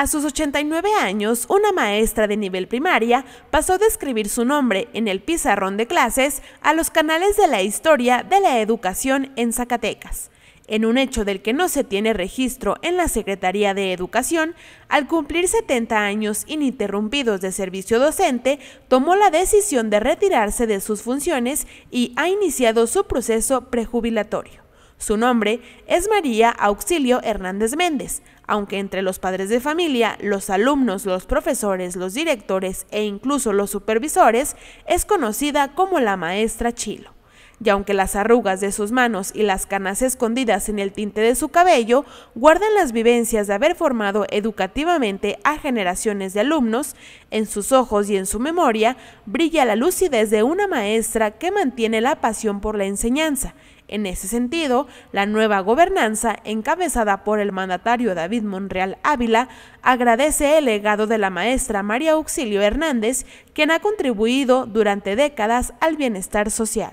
A sus 89 años, una maestra de nivel primaria pasó de escribir su nombre en el pizarrón de clases a los canales de la historia de la educación en Zacatecas. En un hecho del que no se tiene registro en la Secretaría de Educación, al cumplir 70 años ininterrumpidos de servicio docente, tomó la decisión de retirarse de sus funciones y ha iniciado su proceso prejubilatorio. Su nombre es María Auxilio Hernández Méndez, aunque entre los padres de familia, los alumnos, los profesores, los directores e incluso los supervisores, es conocida como la maestra Chilo. Y aunque las arrugas de sus manos y las canas escondidas en el tinte de su cabello guardan las vivencias de haber formado educativamente a generaciones de alumnos, en sus ojos y en su memoria brilla la lucidez de una maestra que mantiene la pasión por la enseñanza, en ese sentido, la nueva gobernanza, encabezada por el mandatario David Monreal Ávila, agradece el legado de la maestra María Auxilio Hernández, quien ha contribuido durante décadas al bienestar social.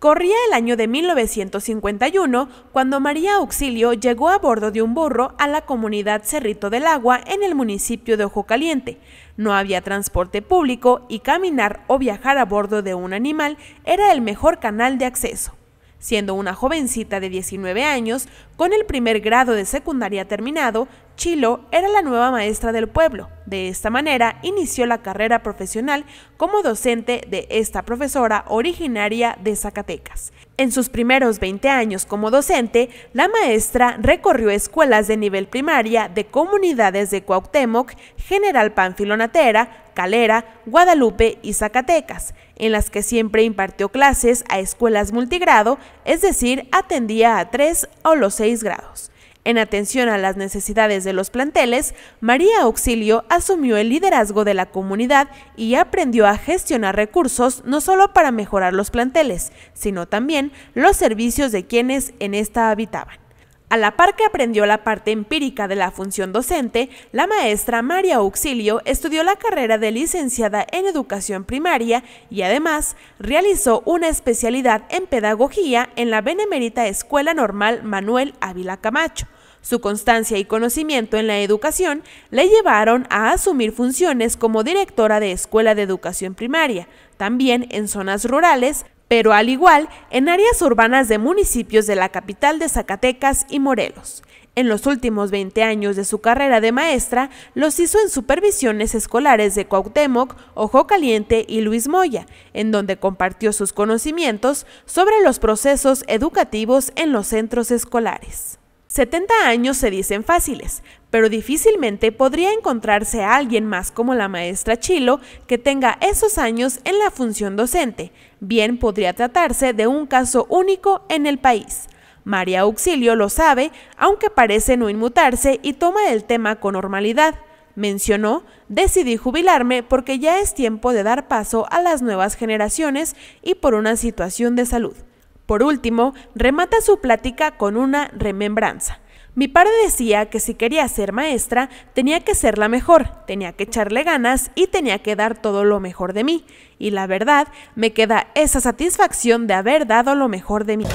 Corría el año de 1951 cuando María Auxilio llegó a bordo de un burro a la comunidad Cerrito del Agua en el municipio de Ojo Caliente. No había transporte público y caminar o viajar a bordo de un animal era el mejor canal de acceso siendo una jovencita de 19 años con el primer grado de secundaria terminado Chilo era la nueva maestra del pueblo. De esta manera inició la carrera profesional como docente de esta profesora originaria de Zacatecas. En sus primeros 20 años como docente, la maestra recorrió escuelas de nivel primaria de comunidades de Cuauhtémoc, General Panfilonatera, Calera, Guadalupe y Zacatecas, en las que siempre impartió clases a escuelas multigrado, es decir, atendía a tres o los seis grados. En atención a las necesidades de los planteles, María Auxilio asumió el liderazgo de la comunidad y aprendió a gestionar recursos no solo para mejorar los planteles, sino también los servicios de quienes en esta habitaban. A la par que aprendió la parte empírica de la función docente, la maestra María Auxilio estudió la carrera de licenciada en educación primaria y además realizó una especialidad en pedagogía en la Benemérita Escuela Normal Manuel Ávila Camacho. Su constancia y conocimiento en la educación le llevaron a asumir funciones como directora de escuela de educación primaria, también en zonas rurales, pero al igual en áreas urbanas de municipios de la capital de Zacatecas y Morelos. En los últimos 20 años de su carrera de maestra, los hizo en supervisiones escolares de Cuauhtémoc, Ojo Caliente y Luis Moya, en donde compartió sus conocimientos sobre los procesos educativos en los centros escolares. 70 años se dicen fáciles, pero difícilmente podría encontrarse a alguien más como la maestra Chilo que tenga esos años en la función docente. Bien podría tratarse de un caso único en el país. María Auxilio lo sabe, aunque parece no inmutarse y toma el tema con normalidad. Mencionó, decidí jubilarme porque ya es tiempo de dar paso a las nuevas generaciones y por una situación de salud. Por último, remata su plática con una remembranza. Mi padre decía que si quería ser maestra, tenía que ser la mejor, tenía que echarle ganas y tenía que dar todo lo mejor de mí. Y la verdad, me queda esa satisfacción de haber dado lo mejor de mí.